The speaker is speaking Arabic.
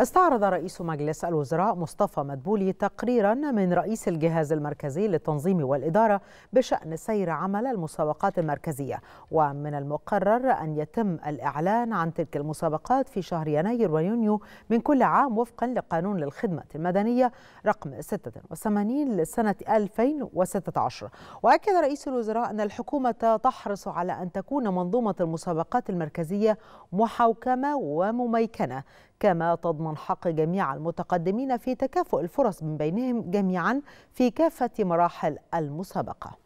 استعرض رئيس مجلس الوزراء مصطفى مدبولي تقريرا من رئيس الجهاز المركزي للتنظيم والإدارة بشأن سير عمل المسابقات المركزية ومن المقرر أن يتم الإعلان عن تلك المسابقات في شهر يناير ويونيو من كل عام وفقا لقانون الخدمة المدنية رقم 86 لسنة 2016 وأكد رئيس الوزراء أن الحكومة تحرص على أن تكون منظومة المسابقات المركزية محوكمة ومميكنة كما تضمن حق جميع المتقدمين في تكافؤ الفرص من بينهم جميعا في كافة مراحل المسابقة